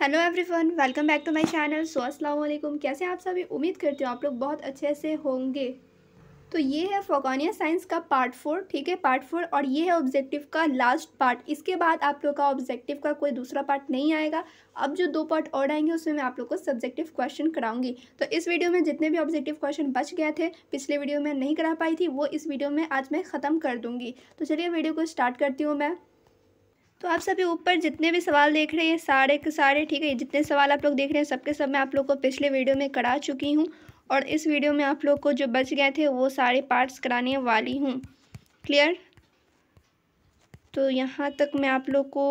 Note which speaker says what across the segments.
Speaker 1: hello everyone welcome back to my channel so अस्सलाम वालेकुम कैसे आप सभी उम्मीद करती हूँ आप लोग बहुत अच्छे से होंगे तो ये है फोकानिया साइंस का पार्ट फोर ठीक है पार्ट फोर और ये है ऑब्जेक्टिव का लास्ट पार्ट इसके बाद आप लोग का ऑब्जेक्टिव का कोई दूसरा पार्ट नहीं आएगा अब जो दो पार्ट और आएंगे उसमें मैं आप लोग को सब्जेक्टिव क्वेश्चन कराऊंगी तो इस वीडियो में जितने भी ऑब्जेक्टिव क्वेश्चन बच गए थे पिछले वीडियो में नहीं करा पाई थी वो इस वीडियो में आज मैं ख़त्म कर दूँगी तो चलिए वीडियो को स्टार्ट करती हूँ मैं तो आप सभी ऊपर जितने भी सवाल देख रहे हैं सारे के सारे ठीक है जितने सवाल आप लोग देख रहे हैं सबके सब मैं आप लोग को पिछले वीडियो में करा चुकी हूँ और इस वीडियो में आप लोग को जो बच गए थे वो सारे पार्ट्स कराने वाली हूँ क्लियर तो यहाँ तक मैं आप लोग को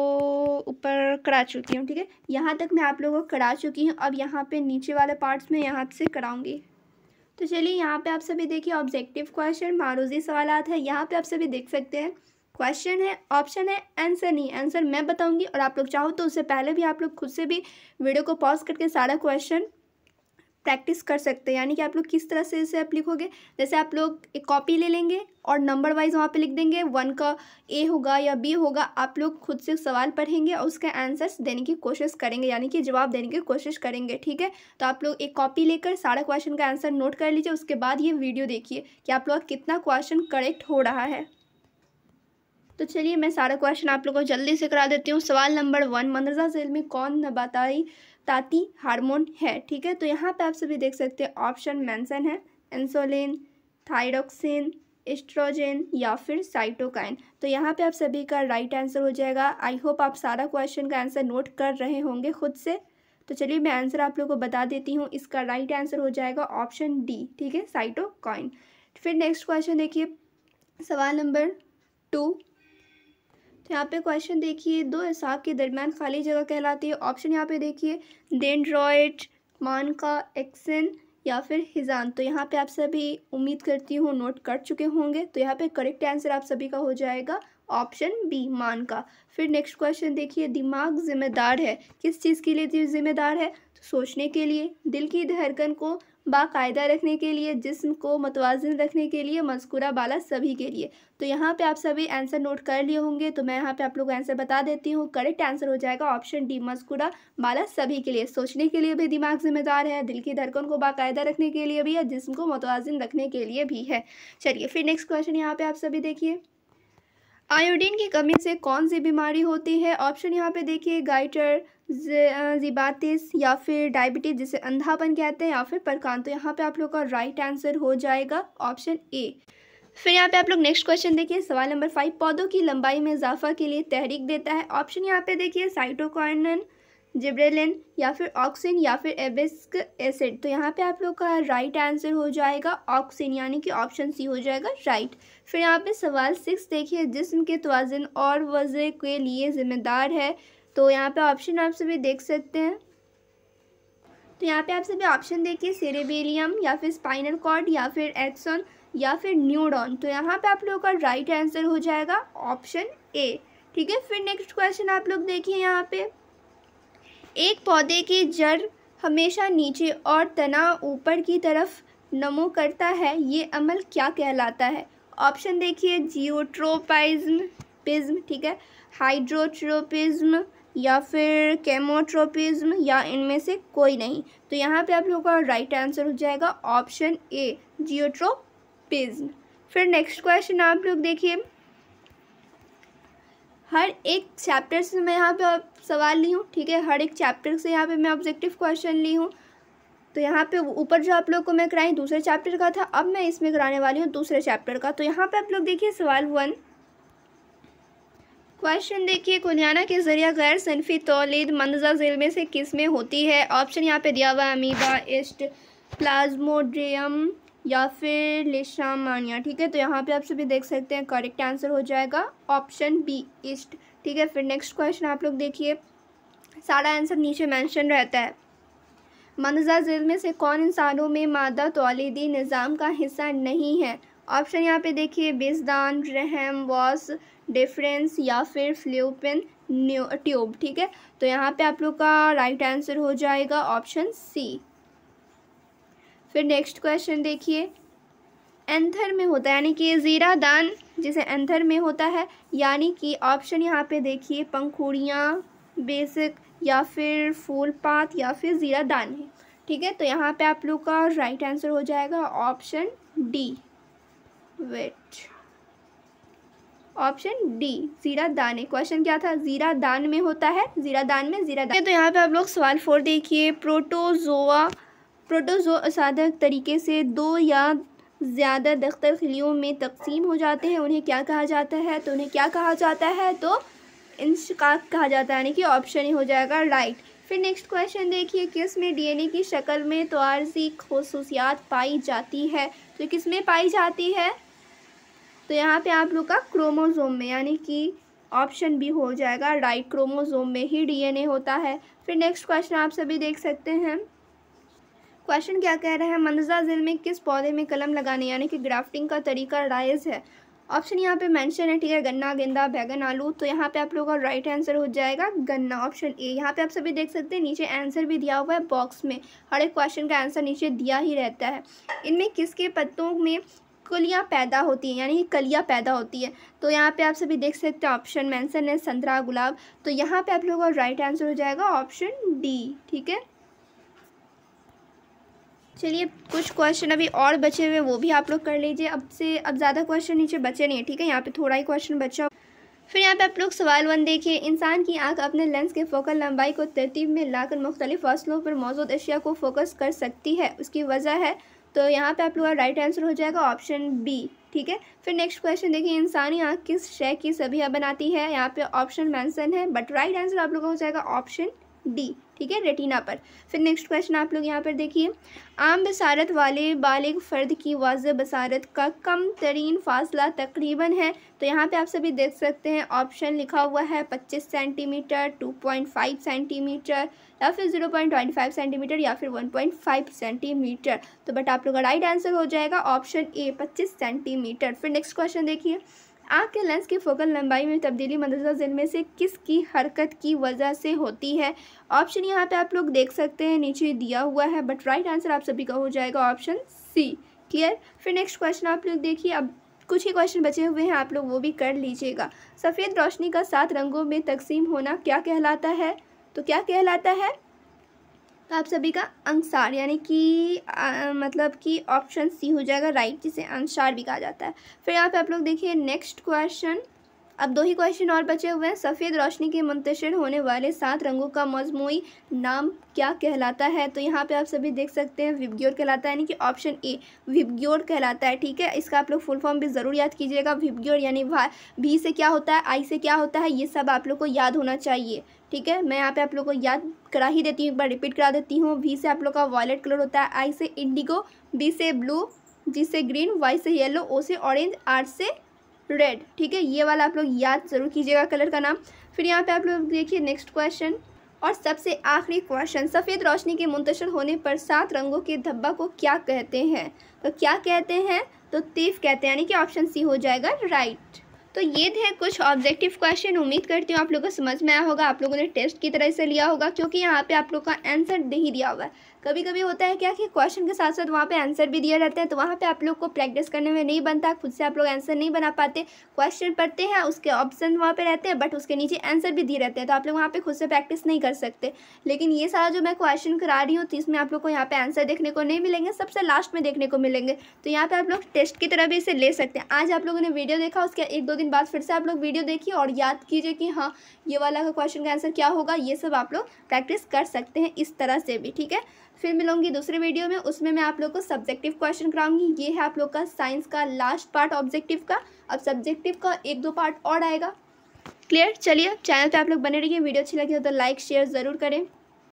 Speaker 1: ऊपर करा चुकी हूँ ठीक है यहाँ तक मैं आप लोग को करा चुकी हूँ अब यहाँ पे नीचे वाले पार्ट्स में यहाँ से कराऊंगी तो चलिए यहाँ पे आप सभी देखिए ऑब्जेक्टिव क्वेश्चन मारूजी सवाल है यहाँ पे आप सभी देख सकते हैं क्वेश्चन है ऑप्शन है आंसर नहीं आंसर मैं बताऊंगी और आप लोग चाहो तो उससे पहले भी आप लोग खुद से भी वीडियो को पॉज करके सारा क्वेश्चन प्रैक्टिस कर सकते हैं यानी कि आप लोग किस तरह से इसे आप लिखोगे जैसे आप लोग एक कॉपी ले लेंगे और नंबर वाइज वहाँ पे लिख देंगे वन का ए होगा या बी होगा आप लोग खुद से सवाल पढ़ेंगे और उसके आंसर्स देने की कोशिश करेंगे यानी कि जवाब देने की कोशिश करेंगे ठीक है तो आप लोग एक कॉपी लेकर सारा क्वेश्चन का आंसर नोट कर लीजिए उसके बाद ये वीडियो देखिए कि आप लोग कितना क्वेश्चन करेक्ट हो रहा है तो चलिए मैं सारा क्वेश्चन आप लोगों को जल्दी से करा देती हूँ सवाल नंबर वन मंदरजा जेल में कौन नबाताई ताती हार्मोन है ठीक है तो यहाँ पे आप सभी देख सकते हैं ऑप्शन मेंशन है इंसोलिन थायरोक्सिन एस्ट्रोजन या फिर साइटोकाइन तो यहाँ पे आप सभी का राइट आंसर हो जाएगा आई होप आप सारा क्वेश्चन का आंसर नोट कर रहे होंगे खुद से तो चलिए मैं आंसर आप लोगों को बता देती हूँ इसका राइट आंसर हो जाएगा ऑप्शन डी ठीक है साइटोकाइन फिर नेक्स्ट क्वेश्चन देखिए सवाल नंबर टू तो यहाँ पे क्वेश्चन देखिए दो हिसाब के दरमियान खाली जगह कहलाती है ऑप्शन यहाँ पे देखिए डेंड्रॉयड मानका एक्सन या फिर हिजान तो यहाँ पे आप सभी उम्मीद करती हूँ नोट कर चुके होंगे तो यहाँ पे करेक्ट आंसर आप सभी का हो जाएगा ऑप्शन बी मान का फिर नेक्स्ट क्वेश्चन देखिए दिमाग जिम्मेदार है किस चीज़ के लिए जिम्मेदार है तो सोचने के लिए दिल की धड़कन को बाकायदा रखने के लिए जिस्म को मतवाजन रखने के लिए मजकूरा बाला सभी के लिए तो यहाँ पे आप सभी आंसर नोट कर लिए होंगे तो मैं यहाँ पे आप लोग आंसर बता देती हूँ करेक्ट आंसर हो जाएगा ऑप्शन डी मस्कुरा बाला सभी के लिए सोचने के लिए भी दिमाग जिम्मेदार है दिल की धड़कन को बाकायदा रखने के लिए भी है जिसम को मतवाजन रखने के लिए भी है चलिए फिर नेक्स्ट क्वेश्चन यहाँ पर आप सभी देखिए आयोडीन की कमी से कौन सी बीमारी होती है ऑप्शन यहाँ पे देखिए गाइटर जिबातिस या फिर डायबिटीज़ जिसे अंधापन कहते हैं या फिर परकान तो यहाँ पे आप लोग का राइट आंसर हो जाएगा ऑप्शन ए फिर यहाँ पे आप लोग नेक्स्ट क्वेश्चन देखिए सवाल नंबर फाइव पौधों की लंबाई में इजाफा के लिए तहरीक देता है ऑप्शन यहाँ पे देखिए साइटोकॉर्न जिब्रेलिन या फिर ऑक्सिन या फिर एबिस्क एसिड तो यहाँ पे आप लोग का राइट आंसर हो जाएगा ऑक्सिन यानी कि ऑप्शन सी हो जाएगा राइट फिर यहाँ पे सवाल सिक्स देखिए जिसम के तोज़न और वज़े के लिए ज़िम्मेदार है तो यहाँ पे ऑप्शन आप सभी देख सकते हैं तो यहाँ पे आप सभी ऑप्शन देखिए सेरेबेलियम या फिर स्पाइनल कॉर्ड या फिर एक्सॉन या फिर न्यूडॉन तो यहाँ पे आप लोगों का राइट आंसर हो जाएगा ऑप्शन ए ठीक है फिर नेक्स्ट क्वेश्चन आप लोग देखिए यहाँ पे एक पौधे की जड़ हमेशा नीचे और तना ऊपर की तरफ नमो करता है ये अमल क्या कहलाता है ऑप्शन देखिए जियोट्रोपाइज्म पिज्म ठीक है हाइड्रोट्रोपिज्म या फिर केमोट्रोपिज्म या इनमें से कोई नहीं तो यहाँ पे आप लोगों का राइट आंसर हो जाएगा ऑप्शन ए जियोट्रोपिज्म फिर नेक्स्ट क्वेश्चन आप लोग देखिए हर एक चैप्टर से मैं यहाँ पे सवाल ली हूँ ठीक है हर एक चैप्टर से यहाँ पे मैं ऑब्जेक्टिव क्वेश्चन ली हूँ तो यहाँ पे ऊपर जो आप लोग को मैं कराई दूसरे चैप्टर का था अब मैं इसमें कराने वाली हूँ दूसरे चैप्टर का तो यहाँ पे आप लोग देखिए सवाल वन क्वेश्चन देखिए कुलियाना के ज़रिए गैर सनफी तोलीद मंदजा जिल में से किस में होती है ऑप्शन यहाँ पे दिया हुआ अमीबा इस्ट प्लाज्मोड्रियम या फिर लेशा मानिया ठीक है तो यहाँ पे आप सभी देख सकते हैं करेक्ट आंसर हो जाएगा ऑप्शन बी ईस्ट ठीक है फिर नेक्स्ट क्वेश्चन आप लोग देखिए सारा आंसर नीचे मेंशन रहता है मंदजा जिल में से कौन इंसानों में मादा तोलीदी निज़ाम का हिस्सा नहीं है ऑप्शन यहाँ पे देखिए बिजदान रहम वॉस डिफ्रेंस या फिर फ्ल्यूपिन ट्यूब ठीक है तो यहाँ पे आप लोग का राइट आंसर हो जाएगा ऑप्शन सी फिर नेक्स्ट क्वेश्चन देखिए एंथर में होता है यानी कि ज़ीरा दान जिसे एंथर में होता है यानी कि ऑप्शन यहाँ पे देखिए पंखुड़ियाँ बेसिक या फिर फूल पात या फिर ज़ीरा दान है ठीक है तो यहाँ पे आप लोग का राइट आंसर हो जाएगा option D wait option D जीरा दाने क्वेश्चन क्या था जीरा दान में होता है जीरा दान में जीरा दान तो यहाँ पे आप लोग सवाल फोर देखिए प्रोटोजोआ प्रोटोजो असाधक तरीके से दो या ज़्यादा दख्तर खिलियों में तकसीम हो जाते हैं उन्हें क्या कहा जाता है तो उन्हें क्या कहा जाता है तो इंशकाक कहा जाता है यानी कि ऑप्शन ही हो जाएगा राइट फिर नेक्स्ट क्वेश्चन देखिए किस में डीएनए की शक्ल में तो तोारजी खसूसियात पाई जाती है तो किस में पाई जाती है तो यहाँ पे आप लोग का क्रोमोजोम में यानी कि ऑप्शन भी हो जाएगा राइट क्रोमोजोम में ही डीएनए होता है फिर नेक्स्ट क्वेश्चन आप सभी देख सकते हैं क्वेश्चन क्या कह रहा है मंदजा ज़िल में किस पौधे में कलम लगाने यानी कि ग्राफ्टिंग का तरीका राइज है ऑप्शन यहाँ पे मेंशन है ठीक है गन्ना गेंदा बैगन आलू तो यहाँ पे आप लोगों का राइट आंसर हो जाएगा गन्ना ऑप्शन ए यहाँ पे आप सभी देख सकते हैं नीचे आंसर भी दिया हुआ है बॉक्स में हर एक क्वेश्चन का आंसर नीचे दिया ही रहता है इनमें किसके पत्तों में कलियाँ पैदा होती हैं यानी कलियाँ पैदा होती है तो यहाँ पे आप सभी देख सकते हैं ऑप्शन मैंसन है संतरा गुलाब तो यहाँ पर आप लोगों का राइट आंसर हो जाएगा ऑप्शन डी ठीक है चलिए कुछ क्वेश्चन अभी और बचे हुए वो भी आप लोग कर लीजिए अब से अब ज़्यादा क्वेश्चन नीचे बचे नहीं है ठीक है यहाँ पे थोड़ा ही क्वेश्चन बचा फिर यहाँ पे आप लोग सवाल वन देखिए इंसान की आंख अपने लेंस के फोकल लंबाई को तरतीब में लाकर मुख्तलिफ फसलों पर मौजूद अशिया को फोकस कर सकती है उसकी वजह है तो यहाँ पर आप लोग का राइट आंसर हो जाएगा ऑप्शन बी ठीक है फिर नेक्स्ट क्वेश्चन देखिए इंसानी आँख किस शय की सभी बनाती है यहाँ पर ऑप्शन मैंसन है बट राइट आंसर आप लोग का हो जाएगा ऑप्शन डी ठीक है रेटिना पर फिर नेक्स्ट क्वेश्चन आप लोग यहाँ पर देखिए आम बसारत वाले बालिग फ़र्द की वाज बसारत का कम तरीन फासला तकरीबन है तो यहाँ पे आप सभी देख सकते हैं ऑप्शन लिखा हुआ है 25 सेंटीमीटर 2.5 सेंटीमीटर या फिर 0.25 सेंटीमीटर या फिर 1.5 सेंटीमीटर तो बट आप लोग का राइट आंसर हो जाएगा ऑप्शन ए पच्चीस सेंटीमीटर फिर नेक्स्ट क्वेश्चन देखिए आँख के लेंस की फोकल लंबाई में तब्दीली मदरसा जिन में से किस की हरकत की वजह से होती है ऑप्शन यहाँ पे आप लोग देख सकते हैं नीचे दिया हुआ है बट राइट आंसर आप सभी का हो जाएगा ऑप्शन सी क्लियर फिर नेक्स्ट क्वेश्चन आप लोग देखिए अब कुछ ही क्वेश्चन बचे हुए हैं आप लोग वो भी कर लीजिएगा सफ़ेद रोशनी का सात रंगों में तकसीम होना क्या कहलाता है तो क्या कहलाता है तो आप सभी का अंसार यानी कि मतलब कि ऑप्शन सी हो जाएगा राइट जिसे अंसार भी कहा जाता है फिर यहाँ पे आप लोग देखिए नेक्स्ट क्वेश्चन अब दो ही क्वेश्चन और बचे हुए हैं सफ़ेद रोशनी के मुंतशिर होने वाले सात रंगों का मजमू नाम क्या कहलाता है तो यहाँ पे आप सभी देख सकते हैं विबग्योर कहलाता है यानी कि ऑप्शन ए विबग्योर कहलाता है ठीक है इसका आप लोग फुल फॉर्म भी ज़रूर याद कीजिएगा विबग्योर यानी भी से क्या होता है आई से क्या होता है ये सब आप लोग को याद होना चाहिए ठीक है मैं यहाँ पे आप लोग को याद करा ही देती हूँ एक बार रिपीट करा देती हूँ वी से आप लोग का वॉलेट कलर होता है आई से इंडिगो बी से ब्लू जी से ग्रीन वाई से येलो ओ से ऑरेंज आर से रेड ठीक है ये वाला आप लोग याद ज़रूर कीजिएगा कलर का नाम फिर यहाँ पे आप लोग देखिए नेक्स्ट क्वेश्चन और सबसे आखिरी क्वेश्चन सफ़ेद रोशनी के मुंतशर होने पर सात रंगों के धब्बा को क्या कहते हैं तो क्या कहते हैं तो तीफ कहते हैं यानी कि ऑप्शन सी हो जाएगा राइट तो ये थे कुछ ऑब्जेक्टिव क्वेश्चन उम्मीद करती हूँ आप लोगों को समझ में आया होगा आप लोगों ने टेस्ट की तरह से लिया होगा क्योंकि यहाँ पे आप लोग का आंसर नहीं दिया हुआ है कभी कभी होता है क्या कि क्वेश्चन के साथ साथ वहाँ पे आंसर भी दिया रहता है तो वहाँ पे आप लोग को प्रैक्टिस करने में नहीं बनता खुद से आप लोग आंसर नहीं बना पाते क्वेश्चन पढ़ते हैं उसके ऑप्शन वहाँ पे रहते हैं बट उसके नीचे आंसर भी दिए रहते हैं तो आप लोग वहाँ पे खुद से प्रैक्टिस नहीं कर सकते लेकिन ये सारा जो मैं क्वेश्चन करा रही हूँ तो इसमें आप लोग को यहाँ पे आंसर देखने को नहीं मिलेंगे सबसे लास्ट में देखने को मिलेंगे तो यहाँ पर आप लोग टेस्ट की तरह भी इसे ले सकते हैं आज आप लोगों ने वीडियो देखा उसके एक दो दिन दिन बाद फिर से आप लोग वीडियो देखिए और याद कीजिए कि हाँ ये वाला का क्वेश्चन का आंसर क्या होगा ये सब आप लोग प्रैक्टिस कर सकते हैं इस तरह से भी ठीक है फिर मिलूंगी दूसरे वीडियो में उसमें मैं आप लोग को सब्जेक्टिव क्वेश्चन कराऊंगी ये है आप लोग का साइंस का लास्ट पार्ट ऑब्जेक्टिव का अब सब्जेक्टिव का एक दो पार्ट और आएगा क्लियर चलिए चैनल पे आप लोग बने रहिए वीडियो अच्छी लगी हो तो लाइक शेयर ज़रूर करें